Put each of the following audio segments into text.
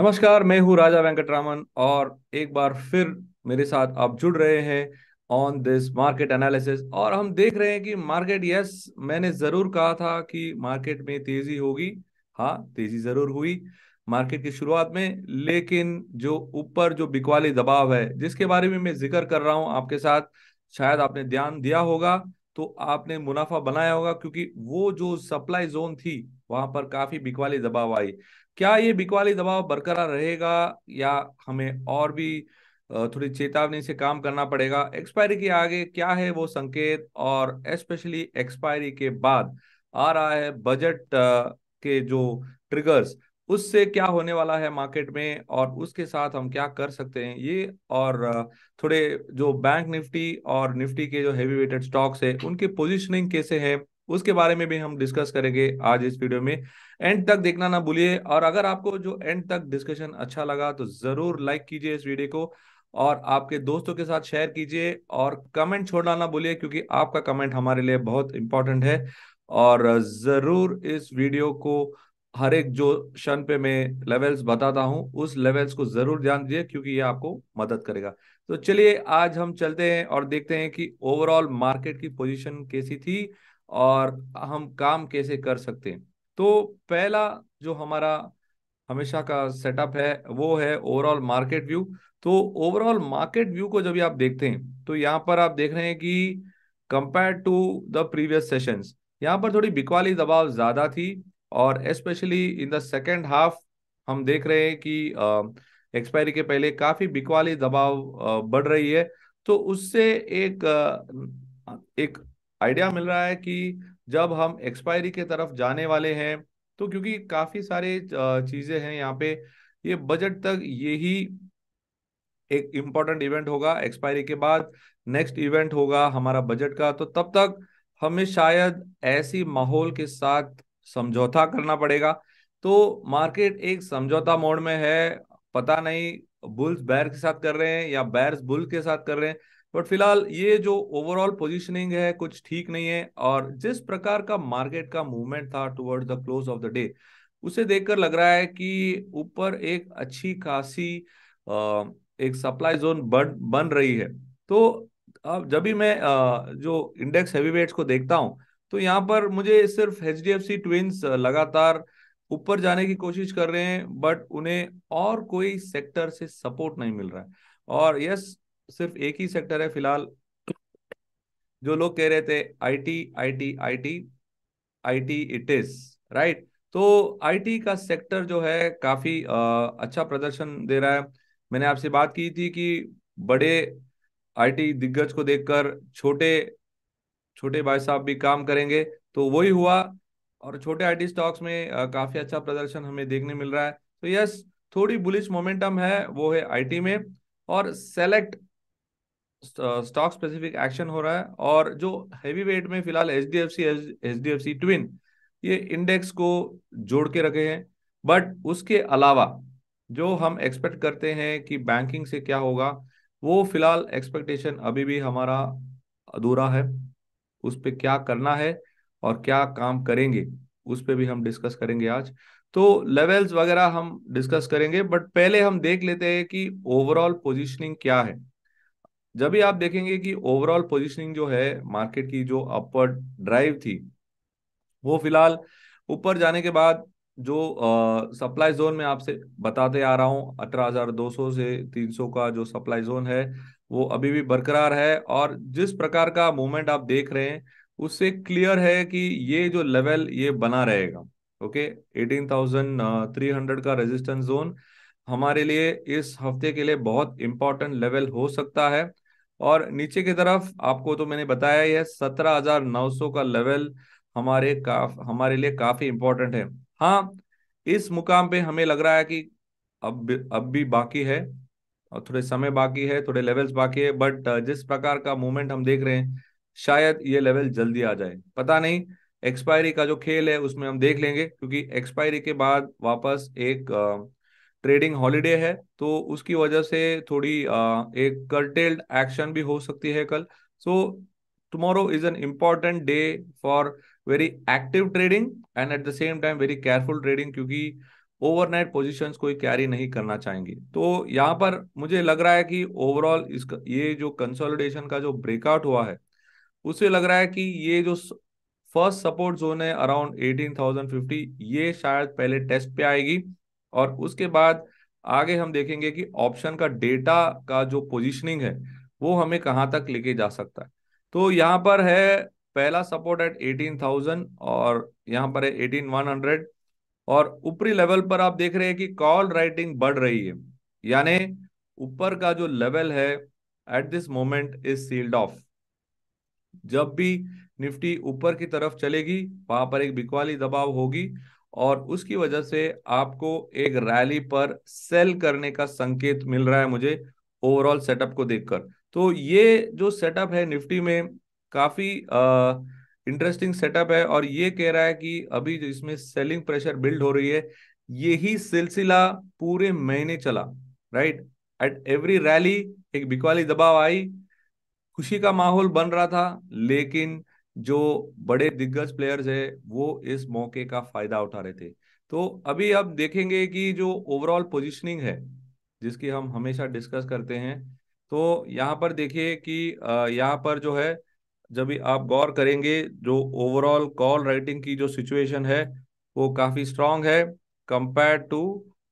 नमस्कार मैं हूं राजा वेंकटरामन और एक बार फिर मेरे साथ आप जुड़ रहे हैं ऑन दिस मार्केट एनालिसिस और हम देख रहे हैं कि मार्केट यस मैंने जरूर कहा था कि मार्केट में तेजी होगी हाँ तेजी जरूर हुई मार्केट की शुरुआत में लेकिन जो ऊपर जो बिकवाली दबाव है जिसके बारे में मैं जिक्र कर रहा हूँ आपके साथ शायद आपने ध्यान दिया होगा तो आपने मुनाफा बनाया होगा क्योंकि वो जो सप्लाई जोन थी वहां पर काफी बिकवाली दबाव आई क्या ये बिकवाली दबाव बरकरार रहेगा या हमें और भी थोड़ी चेतावनी से काम करना पड़ेगा एक्सपायरी के आगे क्या है वो संकेत और स्पेशली एक्सपायरी के बाद आ रहा है बजट के जो ट्रिगर्स उससे क्या होने वाला है मार्केट में और उसके साथ हम क्या कर सकते हैं ये और थोड़े जो बैंक निफ्टी और निफ्टी के जो हैवी वेटेड स्टॉक्स है उनकी पोजिशनिंग कैसे है उसके बारे में भी हम डिस्कस करेंगे आज इस वीडियो में एंड तक देखना ना भूलिए और अगर आपको जो एंड तक डिस्कशन अच्छा लगा तो जरूर लाइक कीजिए इस वीडियो को और आपके दोस्तों के साथ शेयर कीजिए और कमेंट छोड़ना ना भूलिए क्योंकि आपका कमेंट हमारे लिए बहुत इंपॉर्टेंट है और जरूर इस वीडियो को हर एक जो क्षण पे मैं लेवल्स बताता हूँ उस लेवल्स को जरूर ध्यान दीजिए क्योंकि ये आपको मदद करेगा तो चलिए आज हम चलते हैं और देखते हैं कि ओवरऑल मार्केट की पोजीशन कैसी थी और हम काम कैसे कर सकते हैं तो पहला जो हमारा हमेशा का सेटअप है वो है ओवरऑल मार्केट व्यू तो ओवरऑल मार्केट व्यू को जब आप देखते हैं तो यहाँ पर आप देख रहे हैं कि compare to the previous sessions यहाँ पर थोड़ी बिकवाली दबाव ज़्यादा थी और specially in the second half हम देख रहे हैं कि एक्सपायरी के पहले काफ़ी बिकवाली दबाव बढ़ रही है तो उससे एक एक आइडिया मिल रहा है कि जब हम एक्सपायरी के तरफ जाने वाले हैं तो क्योंकि काफी सारे चीजें हैं यहाँ पे ये बजट तक यही एक इम्पॉर्टेंट इवेंट होगा एक्सपायरी के बाद नेक्स्ट इवेंट होगा हमारा बजट का तो तब तक हमें शायद ऐसी माहौल के साथ समझौता करना पड़ेगा तो मार्केट एक समझौता मोड में है पता नहीं बुल्स बैर के साथ कर रहे हैं या बैर्स बुल के साथ कर रहे हैं बट फिलहाल ये जो ओवरऑल पोजीशनिंग है कुछ ठीक नहीं है और जिस प्रकार का मार्केट का मूवमेंट था towards the close of the day उसे देखकर लग रहा है कि ऊपर एक अच्छी खासी एक सप्लाई जोन बन बन रही है तो अब जब भी मैं जो इंडेक्स वेट्स को देखता हूँ तो यहाँ पर मुझे सिर्फ H D F C twins लगातार ऊपर जाने की कोशिश कर रहे हैं बट उन्हें और कोई सेक्टर से सपोर्ट नहीं मिल रहा है और यस सिर्फ एक ही सेक्टर है फिलहाल जो लोग कह रहे थे IT IT IT IT it is right तो आईटी का सेक्टर जो है काफी आ, अच्छा प्रदर्शन दे रहा है मैंने आपसे बात की थी कि बड़े आईटी दिग्गज को देखकर छोटे छोटे भाई साहब भी काम करेंगे तो वही हुआ और छोटे आईटी स्टॉक्स में आ, काफी अच्छा प्रदर्शन हमें देखने मिल रहा है तो यस थोड़ी बुलिश मोमेंटम है वो है आईटी में और सेलेक्ट स्टॉक स्पेसिफिक एक्शन हो रहा है और जो हैवी वेट में फिलहाल H D F C H D F C twin ये इंडेक्स को जोड़ के रखे हैं बट उसके अलावा जो हम एक्सपेक्ट करते हैं कि बैंकिंग से क्या होगा वो फिलहाल एक्सपेक्टेशन अभी भी हमारा अधूरा है उस पर क्या करना है और क्या काम करेंगे उस पर भी हम डिस्कस करेंगे आज तो लेवल्स वगैरह हम डिस्कस करेंगे बट पहले हम देख लेते हैं कि ओवरऑल पोजीशनिंग क्या है जब भी आप देखेंगे कि ओवरऑल पोजीशनिंग जो है मार्केट की जो अपर ड्राइव थी वो फिलहाल ऊपर जाने के बाद जो सप्लाई जोन में आपसे बताते आ रहा हूँ अठारह हजार दो से तीन का जो सप्लाई जोन है वो अभी भी बरकरार है और जिस प्रकार का मूवमेंट आप देख रहे हैं उससे क्लियर है कि ये जो लेवल ये बना रहेगा okay eighteen thousand three hundred का रेजिस्टेंस जोन हमारे लिए इस हफ्ते के लिए बहुत इंपॉर्टेंट लेवल हो सकता है और नीचे की तरफ आपको तो मैंने बताया यह सत्रह हजार नौ सौ का लेवल हमारे काफ हमारे लिए काफी इंपॉर्टेंट है हाँ इस मुकाम पे हमें लग रहा है कि अब अब भी बाकी है और थोड़े समय बाकी है थोड़े लेवल्स बाकी है बट uh, जिस प्रकार का मूवमेंट हम देख रहे हैं शायद ये लेवल जल्दी आ जाए पता नहीं एक्सपायरी का जो खेल है उसमें हम देख लेंगे क्योंकि एक्सपायरी के बाद वापस एक uh, ट्रेडिंग हॉलीडे है तो उसकी वजह से थोड़ी आ, एक कर्टेल्ड एक्शन भी हो सकती है कल so tomorrow is an important day for very active trading and at the same time very careful trading क्योंकि ओवरनाइट पोजीशंस कोई कैरी नहीं करना चाहेंगे तो यहाँ पर मुझे लग रहा है कि ओवरऑल इसका ये जो कंसोलिडेशन का जो ब्रेकआउट हुआ है उससे लग रहा है कि ये जो फर्स्ट सपोर्ट जोन है अराउंड फिफ्टी ये शायद पहले टेस्ट पे आएगी और उसके बाद आगे हम देखेंगे कि ऑप्शन का डेटा का जो पोजिशनिंग है वो हमें कहाँ तक लेके जा सकता है तो यहाँ पर है पहला सपोर्ट एट एटीन थाउजेंड और यहाँ पर है एटीन वन हंड्रेड और ऊपरी लेवल पर आप देख रहे हैं कि कॉल राइटिंग बढ़ रही है यानी ऊपर का जो लेवल है at this moment is sealed off जब भी निफ्टी ऊपर की तरफ चलेगी वहां पर एक बिकवाली दबाव होगी और उसकी वजह से आपको एक रैली पर सेल करने का संकेत मिल रहा है मुझे ओवरऑल सेटअप को देखकर तो ये जो सेटअप है निफ्टी में काफी इंटरेस्टिंग सेटअप है और ये कह रहा है कि अभी जो इसमें सेलिंग प्रेशर बिल्ड हो रही है यही सिलसिला पूरे महीने चला राइट एट एवरी रैली एक बिकवाली दबाव आई खुशी का माहौल बन रहा था लेकिन जो बड़े दिग्गज प्लेयर्स है वो इस मौके का फायदा उठा रहे थे तो अभी आप देखेंगे कि जो ओवरऑल पोजिशनिंग है जिसकी हम हमेशा डिस्कस करते हैं तो यहाँ पर देखिए कि यहाँ पर जो है जब आप गौर करेंगे जो ओवरऑल कॉल राइटिंग की जो सिचुएशन है वो काफ़ी स्ट्रांग है compare to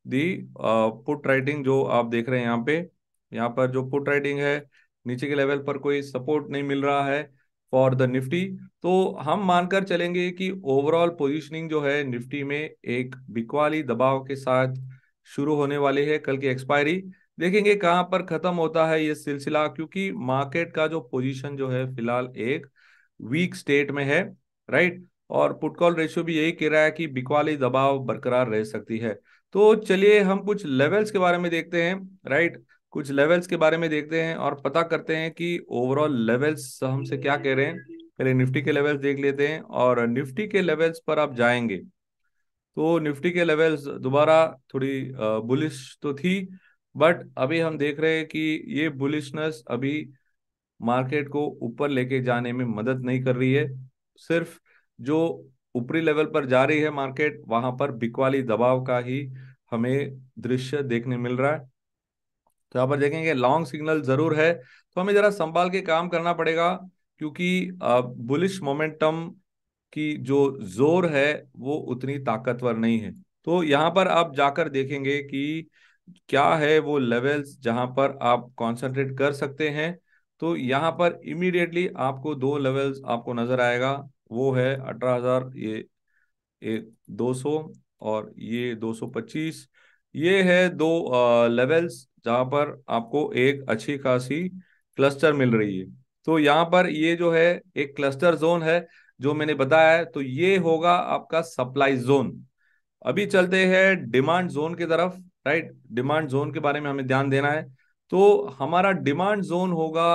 the put writing जो आप देख रहे हैं यहाँ पे यहाँ पर जो पुट राइटिंग है नीचे के लेवल पर कोई सपोर्ट नहीं मिल रहा है फॉर द निफ्टी तो हम मानकर चलेंगे कि ओवरऑल पोजीशनिंग जो है निफ्टी में एक बिकवाली दबाव के साथ शुरू होने वाली है कल की एक्सपायरी देखेंगे कहाँ पर खत्म होता है ये सिलसिला क्योंकि मार्केट का जो पोजीशन जो है फिलहाल एक वीक स्टेट में है राइट और पुटकॉल रेशियो भी यही कह रहा है कि बिकवाली दबाव बरकरार रह सकती है तो चलिए हम कुछ लेवल्स के बारे में देखते हैं राइट कुछ लेवल्स के बारे में देखते हैं और पता करते हैं कि ओवरऑल लेवल्स हमसे क्या कह रहे हैं पहले निफ्टी के लेवल्स देख लेते हैं और निफ्टी के लेवल्स पर आप जाएंगे तो निफ्टी के लेवल्स दोबारा थोड़ी बुलिश तो थी बट अभी हम देख रहे हैं कि ये बुलिशनेस अभी मार्केट को ऊपर लेके जाने में मदद नहीं कर रही है सिर्फ जो ऊपरी लेवल पर जा रही है मार्केट वहां पर बिकवाली दबाव का ही हमें दृश्य देखने मिल रहा है तो यहाँ पर देखेंगे लॉन्ग सिग्नल जरूर है तो हमें जरा संभाल के काम करना पड़ेगा क्योंकि बुलिश मोमेंटम की जो जोर है वो उतनी ताकतवर नहीं है तो यहाँ पर आप जाकर देखेंगे कि क्या है वो लेवल्स जहां पर आप कॉन्सेंट्रेट कर सकते हैं तो यहाँ पर इमीडिएटली आपको दो लेवल्स आपको नजर आएगा वो है अठारह हजार ये ये दो और ये 225 ये है दो लेवल्स जहां पर आपको एक अच्छी खासी क्लस्टर मिल रही है तो यहाँ पर ये जो है एक क्लस्टर जोन है जो मैंने बताया है तो ये होगा आपका सप्लाई जोन अभी चलते हैं डिमांड जोन की तरफ राइट डिमांड जोन के बारे में हमें ध्यान देना है तो हमारा डिमांड जोन होगा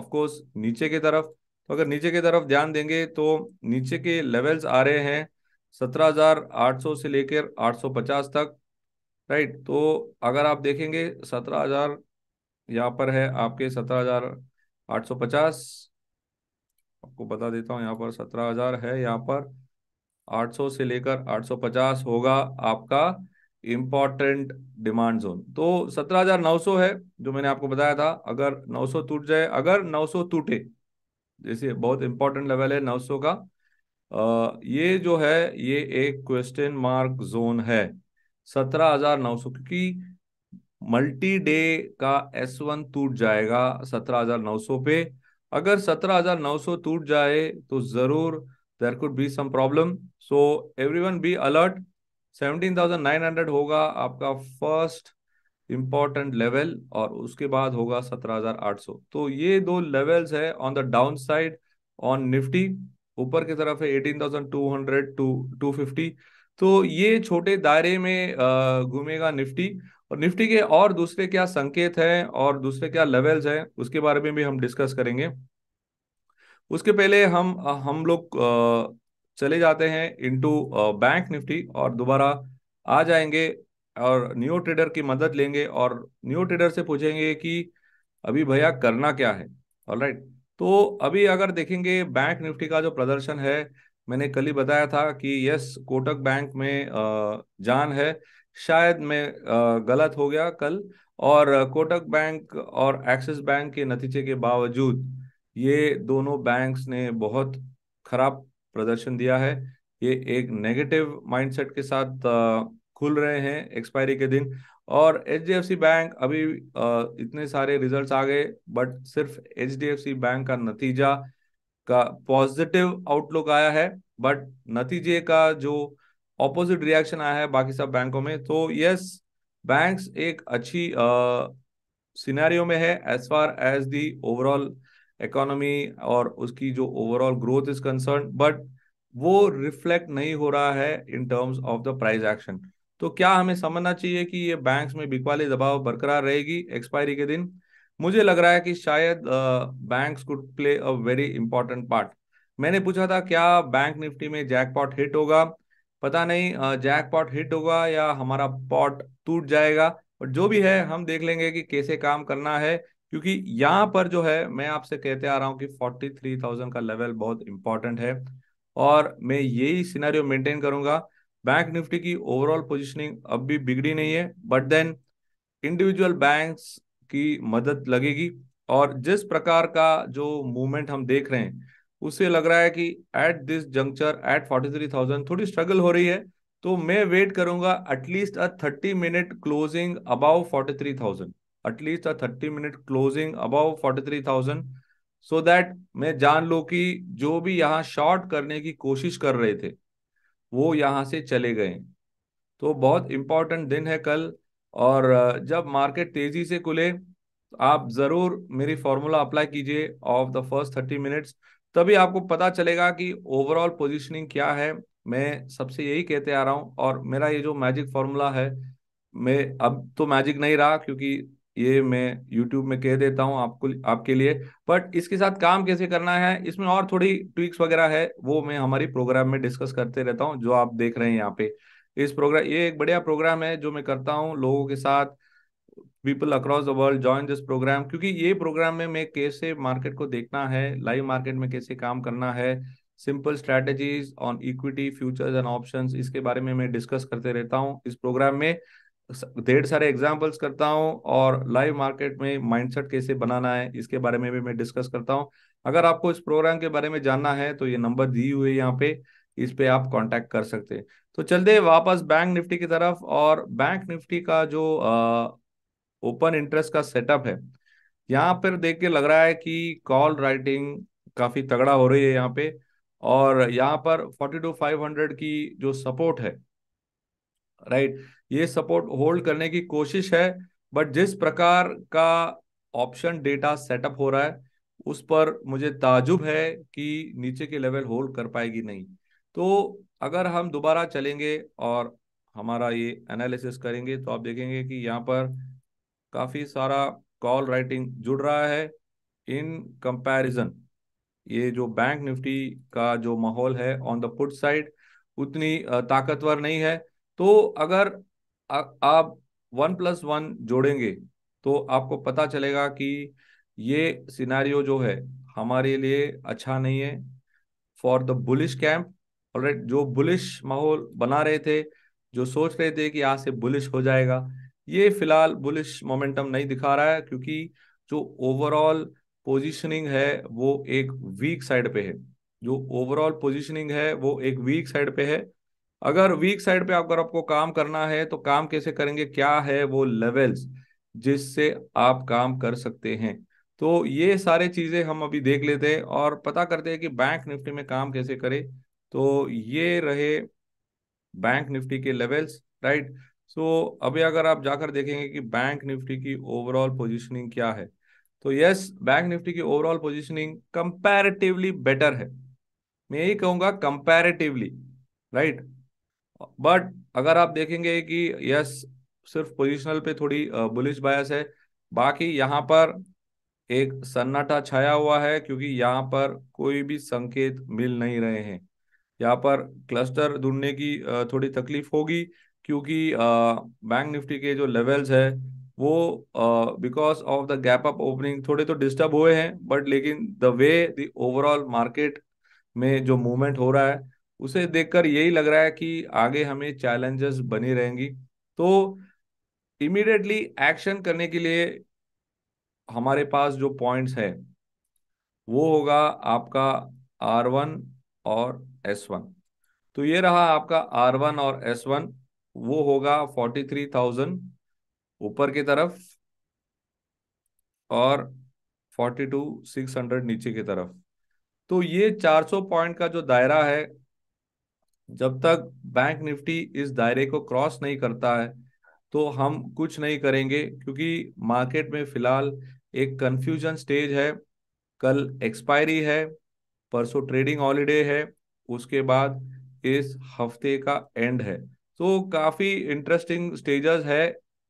ऑफकोर्स नीचे की तरफ तो अगर नीचे की तरफ ध्यान देंगे तो नीचे के लेवल्स आ रहे हैं सत्रह से लेकर आठ तक राइट तो अगर आप देखेंगे सत्रह हजार यहाँ पर है आपके सत्रह हजार आठ सौ पचास आपको बता देता हूँ यहाँ पर सत्रह हजार है यहाँ पर आठ सौ से लेकर आठ सौ पचास होगा आपका इम्पॉर्टेंट डिमांड जोन तो सत्रह हजार नौ सौ है जो मैंने आपको बताया था अगर नौ सौ टूट जाए अगर नौ सौ टूटे जैसे बहुत इंपॉर्टेंट लेवल है नौ सौ का आ, ये जो है ये एक क्वेश्चन मार्क जोन है सत्रह हजार नौ सौ क्योंकि मल्टी डे का एस वन टूट जाएगा सत्रह हजार नौ सौ पे अगर सत्रह हजार नौ सौ टूट जाए तो जरूर there could be some problem so one be alert seventeen thousand nine hundred होगा आपका फर्स्ट इम्पॉर्टेंट लेवल और उसके बाद होगा सत्रह हजार आठ सौ तो ये दो लेवल्स है on the down side on Nifty ऊपर की तरफ है eighteen thousand two hundred to two fifty तो ये छोटे दायरे में घूमेगा निफ्टी और निफ्टी के और दूसरे क्या संकेत हैं और दूसरे क्या लेवल्स हैं उसके बारे में भी हम डिस्कस करेंगे उसके पहले हम हम लोग चले जाते हैं इनटू बैंक निफ्टी और दोबारा आ जाएंगे और न्यू ट्रेडर की मदद लेंगे और न्यू ट्रेडर से पूछेंगे कि अभी भैया करना क्या है ऑलराइट तो अभी अगर देखेंगे बैंक निफ्टी का जो प्रदर्शन है मैंने कल ही बताया था कि यस कोटक बैंक में जान है शायद मैं गलत हो गया कल और कोटक बैंक और एक्सिस बैंक के नतीजे के बावजूद ये दोनों बैंक्स ने बहुत खराब प्रदर्शन दिया है ये एक नेगेटिव माइंडसेट के साथ खुल रहे हैं एक्सपायरी के दिन और एच बैंक अभी इतने सारे रिजल्ट्स आ गए बट सिर्फ एच बैंक का नतीजा का पॉजिटिव आउटलुक आया है बट नतीजे का जो ऑपोजिट रिएक्शन आया है बाकी सब बैंकों में तो यस बैंक्स एक अच्छी सिनेरियो में है as far as the overall economy और उसकी जो overall growth is concern but वो रिफ्लेक्ट नहीं हो रहा है in terms of the price action तो क्या हमें समझना चाहिए कि ये बैंक्स में बिकवाली दबाव बरकरार रहेगी एक्सपायरी के दिन मुझे लग रहा है कि शायद bank could play a very important part मैंने पूछा था क्या बैंक निफ्टी में जैकपॉट हिट होगा पता नहीं जैकपॉट हिट होगा या हमारा पॉट टूट जाएगा और जो भी है हम देख लेंगे कि कैसे काम करना है क्योंकि यहाँ पर जो है मैं आपसे कहते आ रहा हूँ कि फोर्टी थ्री थाउजेंड का लेवल बहुत इंपॉर्टेंट है और मैं यही सिनेरियो मेंटेन करूंगा बैंक निफ्टी की ओवरऑल पोजिशनिंग अब भी बिगड़ी नहीं है बट देन इंडिविजुअल बैंक्स की मदद लगेगी और जिस प्रकार का जो मूवमेंट हम देख रहे हैं उससे लग रहा है कि at this juncture at forty three thousand थोड़ी स्ट्रगल हो रही है तो मैं वेट करूंगा at least a thirty minute closing above forty three thousand at least a thirty minute closing above forty three thousand so that मैं जान लो कि जो भी यहाँ शॉर्ट करने की कोशिश कर रहे थे वो यहाँ से चले गए तो बहुत इंपॉर्टेंट दिन है कल और जब मार्केट तेजी से खुले आप जरूर मेरी फॉर्मूला अप्लाई कीजिए of the first thirty minutes तभी आपको पता चलेगा कि ओवरऑल पोजीशनिंग क्या है मैं सबसे यही कहते आ रहा हूँ और मेरा ये जो मैजिक फॉर्मूला है मैं अब तो मैजिक नहीं रहा क्योंकि ये मैं यूट्यूब में कह देता हूँ आपको आपके लिए बट इसके साथ काम कैसे करना है इसमें और थोड़ी ट्विक्स वगैरह है वो मैं हमारी प्रोग्राम में डिस्कस करते रहता हूँ जो आप देख रहे हैं यहाँ पे इस प्रोग्राम ये एक बढ़िया प्रोग्राम है जो मैं करता हूँ लोगों के साथ people across the world join this program क्योंकि ये प्रोग्राम में मैं कैसे मार्केट को देखना है लाइव मार्केट में कैसे काम करना है simple strategies on equity futures and options इसके बारे में मैं डिस्कस करते रहता हूँ इस प्रोग्राम में ढेर सारे एग्जाम्पल्स करता हूँ और लाइव मार्केट में माइंडसेट कैसे बनाना है इसके बारे में भी मैं डिस्कस करता हूँ अगर आपको इस प्रोग्राम के बारे में जानना है तो ये नंबर दी हुई है यहाँ पे इस पे आप कांटेक्ट कर सकते हैं तो चलते वापस बैंक निफ्टी की तरफ और बैंक निफ्टी का जो ओपन इंटरेस्ट का सेटअप है यहाँ पर देख के लग रहा है कि कॉल राइटिंग काफी तगड़ा हो रही है यहाँ पे और यहाँ पर फोर्टी टू फाइव हंड्रेड की जो सपोर्ट है राइट ये सपोर्ट होल्ड करने की कोशिश है बट जिस प्रकार का ऑप्शन डेटा सेटअप हो रहा है उस पर मुझे ताजुब है कि नीचे के लेवल होल्ड कर पाएगी नहीं तो अगर हम दोबारा चलेंगे और हमारा ये एनालिसिस करेंगे तो आप देखेंगे कि यहाँ पर काफ़ी सारा कॉल राइटिंग जुड़ रहा है इन कंपैरिजन ये जो बैंक निफ्टी का जो माहौल है ऑन द पुट साइड उतनी ताकतवर नहीं है तो अगर आप वन प्लस वन जोड़ेंगे तो आपको पता चलेगा कि ये सिनारियो जो है हमारे लिए अच्छा नहीं है for the bullish camp right जो बुलिश माहौल बना रहे थे जो सोच रहे थे कि यहाँ से बुलिश हो जाएगा ये फिलहाल बुलिश मोमेंटम नहीं दिखा रहा है क्योंकि जो ओवरऑल पोजीशनिंग है वो एक वीक साइड पे है जो ओवरऑल पोजीशनिंग है वो एक वीक साइड पे है अगर वीक साइड पे अगर आपको काम करना है तो काम कैसे करेंगे क्या है वो लेवल्स जिससे आप काम कर सकते हैं तो ये सारे चीजें हम अभी देख लेते हैं और पता करते हैं कि बैंक निफ्टी में काम कैसे करे तो ये रहे बैंक निफ्टी के लेवल्स राइट सो अभी अगर आप जाकर देखेंगे कि बैंक निफ्टी की ओवरऑल पोजीशनिंग क्या है तो यस बैंक निफ्टी की ओवरऑल पोजीशनिंग कंपैरेटिवली बेटर है मैं यही कहूंगा कंपैरेटिवली राइट बट अगर आप देखेंगे कि यस सिर्फ पोजिशनल पे थोड़ी बुलिश बायस है बाकी यहाँ पर एक सन्नाटा छाया हुआ है क्योंकि यहाँ पर कोई भी संकेत मिल नहीं रहे हैं यहाँ पर क्लस्टर ढूंढने की थोड़ी तकलीफ होगी क्योंकि बैंक निफ्टी के जो लेवल्स है वो because of the gap up opening थोड़े तो डिस्टर्ब हुए हैं बट लेकिन the way the overall market में जो मूवमेंट हो रहा है उसे देखकर यही लग रहा है कि आगे हमें चैलेंजेस बनी रहेंगी तो इमिडिएटली एक्शन करने के लिए हमारे पास जो पॉइंट्स है वो होगा आपका आर वन और एस वन तो ये रहा आपका आर वन और एस वन वो होगा फोर्टी थ्री थाउजेंड ऊपर की तरफ और फोर्टी टू सिक्स हंड्रेड नीचे की तरफ तो ये चार सौ पॉइंट का जो दायरा है जब तक बैंक निफ्टी इस दायरे को क्रॉस नहीं करता है तो हम कुछ नहीं करेंगे क्योंकि मार्केट में फिलहाल एक कंफ्यूजन स्टेज है कल एक्सपायरी है परसों ट्रेडिंग हॉलीडे है उसके बाद इस हफ्ते का एंड है तो काफी इंटरेस्टिंग स्टेजेस है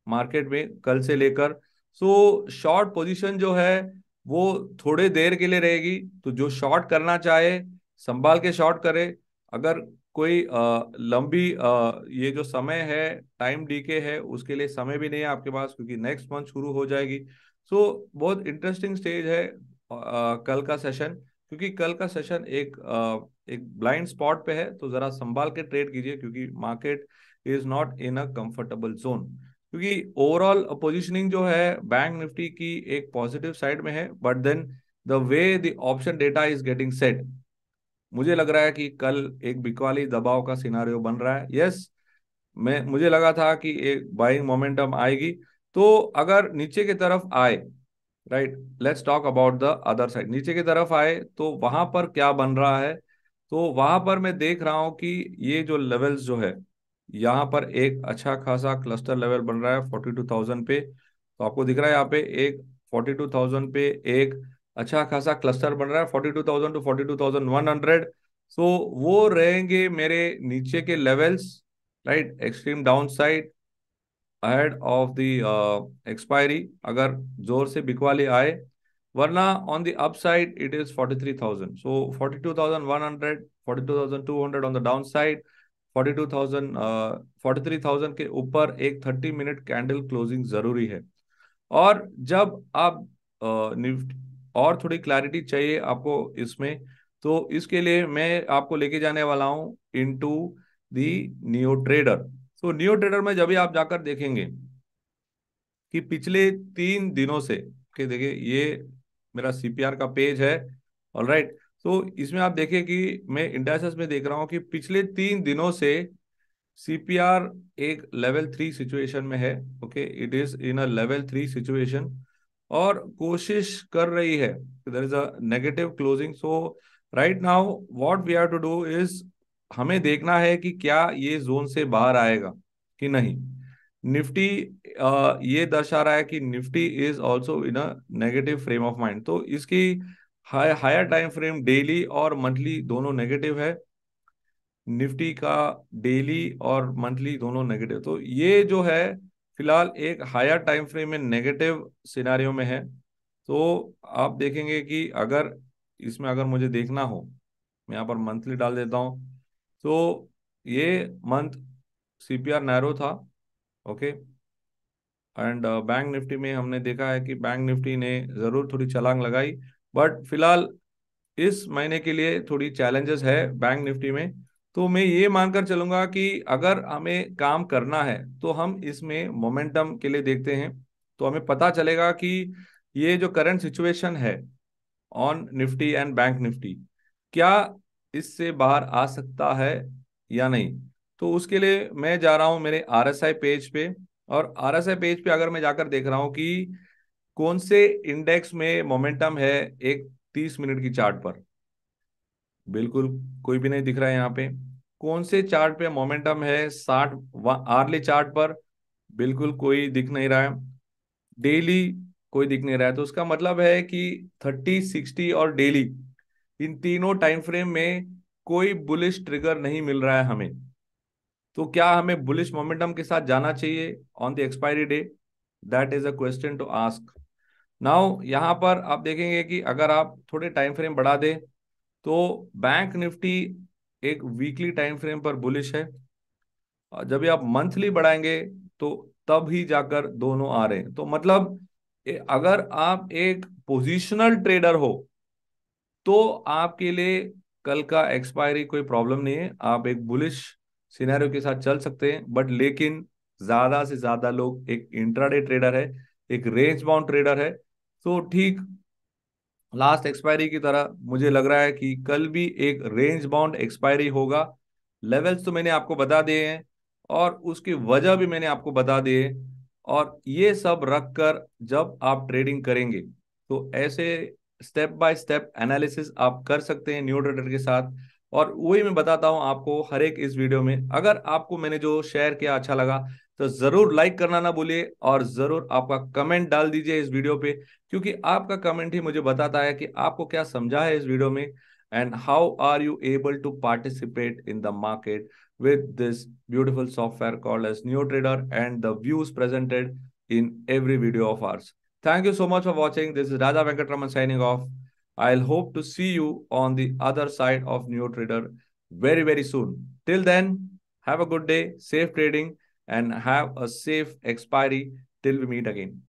मार्केट में कल से लेकर सो शॉर्ट पोजीशन जो है वो थोड़े देर के लिए रहेगी तो जो शॉर्ट करना चाहे संभाल के शॉर्ट करे अगर कोई आ, लंबी आ, ये जो समय है टाइम डीके है उसके लिए समय भी नहीं है आपके पास क्योंकि नेक्स्ट मंथ शुरू हो जाएगी सो so, बहुत इंटरेस्टिंग स्टेज है आ, कल का सेशन क्योंकि कल का सेशन एक एक ब्लाइंड स्पॉट पे है तो जरा संभाल के ट्रेड कीजिए क्योंकि market is not in a comfortable zone क्योंकि ओवरऑल पोजिशनिंग जो है बैंक निफ्टी की एक पॉजिटिव साइड में है but then the way the option data is getting set मुझे लग रहा है कि कल एक बिकवाली दबाव का सिनारियो बन रहा है यस मैं मुझे लगा था कि एक बाइंग मोमेंटम आएगी तो अगर नीचे की तरफ आए right let's talk about the other side नीचे की तरफ आए तो वहां पर क्या बन रहा है तो वहां पर मैं देख रहा हूँ कि ये जो लेवल्स जो है यहाँ पर एक अच्छा खासा क्लस्टर लेवल बन रहा है फोर्टी टू थाउजेंड पे तो आपको दिख रहा है यहाँ पे एक फोर्टी टू थाउजेंड पे एक अच्छा खासा क्लस्टर बन रहा है forty two thousand two forty two thousand one hundred so वो रहेंगे मेरे नीचे के levels right extreme down side ahead of the expiry अगर जोर से बिकवाली आए वरना on the up side it is 43000 so 42100 42200 on the down side 42000 43000 के ऊपर एक 30 मिनट कैंडल क्लोजिंग जरूरी है और जब आप uh, और थोड़ी क्लैरिटी चाहिए आपको इसमें तो इसके लिए मैं आपको लेके जाने वाला हूं इनटू दी न्यू ट्रेडर तो न्यू ट्रेडर में जब भी आप जाकर देखेंगे कि पिछले तीन दिनों से कि देखिए ये मेरा सीपीआर का पेज है ऑल राइट तो इसमें आप देखिए कि मैं इंडाइसेस में देख रहा हूं कि पिछले तीन दिनों से सीपीआर एक लेवल थ्री सिचुएशन में है okay it is in a level three situation और कोशिश कर रही है there is a negative closing so right now what we have to do is हमें देखना है कि क्या ये जोन से बाहर आएगा कि नहीं निफ्टी ये दर्शा रहा है कि Nifty is also in a negative frame of mind तो इसकी हायर टाइम फ्रेम डेली और मंथली दोनों नेगेटिव है निफ्टी का डेली और मंथली दोनों नेगेटिव तो ये जो है फिलहाल एक हायर टाइम फ्रेम में नेगेटिव सिनारियों में है तो आप देखेंगे कि अगर इसमें अगर मुझे देखना हो मैं यहाँ पर मंथली डाल देता हूँ तो ये मंथ सीपीआर नैरो था ओके एंड बैंक निफ्टी में हमने देखा है कि बैंक निफ्टी ने ज़रूर थोड़ी छलांग लगाई बट फिलहाल इस महीने के लिए थोड़ी चैलेंजेस है बैंक निफ्टी में तो मैं ये मानकर चलूंगा कि अगर हमें काम करना है तो हम इसमें मोमेंटम के लिए देखते हैं तो हमें पता चलेगा कि ये जो करंट सिचुएशन है on Nifty and bank Nifty क्या इससे बाहर आ सकता है या नहीं तो उसके लिए मैं जा रहा हूं मेरे आर पेज पे और आर पेज पे अगर मैं जाकर देख रहा हूं कि कौन से इंडेक्स में मोमेंटम है एक तीस मिनट की चार्ट पर बिल्कुल कोई भी नहीं दिख रहा है यहाँ पे कौन से चार्ट पे मोमेंटम है साठ आरली चार्ट पर बिल्कुल कोई दिख नहीं रहा है डेली कोई दिख नहीं रहा है तो उसका मतलब है कि थर्टी सिक्सटी और डेली इन तीनों टाइम फ्रेम में कोई बुलिश ट्रिगर नहीं मिल रहा है हमें तो क्या हमें बुलिश मोमेंटम के साथ जाना चाहिए on the expiry day that is a question to ask now यहां पर आप देखेंगे कि अगर आप थोड़े टाइम फ्रेम बढ़ा दें तो बैंक निफ्टी एक वीकली टाइम फ्रेम पर बुलिश है जब आप मंथली बढ़ाएंगे तो तब ही जाकर दोनों आ रहे हैं तो मतलब अगर आप एक पोजिशनल ट्रेडर हो तो आपके लिए कल का एक्सपायरी कोई प्रॉब्लम नहीं है आप एक बुलिश सिनेरियो के साथ चल सकते हैं बट लेकिन ज्यादा से ज्यादा लोग एक इंट्राडे ट्रेडर है एक रेंज बाउंड ट्रेडर है तो ठीक लास्ट एक्सपायरी की तरह मुझे लग रहा है कि कल भी एक रेंज बाउंड एक्सपायरी होगा लेवल्स तो मैंने आपको बता दिए हैं और उसकी वजह भी मैंने आपको बता दिए और ये सब रख कर जब आप ट्रेडिंग करेंगे तो ऐसे स्टेप बाय स्टेप एनालिसिस आप कर सकते हैं न्यू ट्रेडर के साथ और वही मैं बताता हूं आपको हर एक इस वीडियो में अगर आपको मैंने जो शेयर किया अच्छा लगा तो जरूर लाइक करना ना भूलिए और जरूर आपका कमेंट डाल दीजिए इस वीडियो पे क्योंकि आपका कमेंट ही मुझे बताता है कि आपको क्या समझा है इस वीडियो में and how are you able to participate in the market this beautiful software software as new trader and the views presented in every video of ours. Thank you so much for watching. This is Raja Venkatraman signing off. I'll hope to see you on the other side of Trader very, very soon. Till then, have a good day, safe trading, and have a safe expiry till we meet again.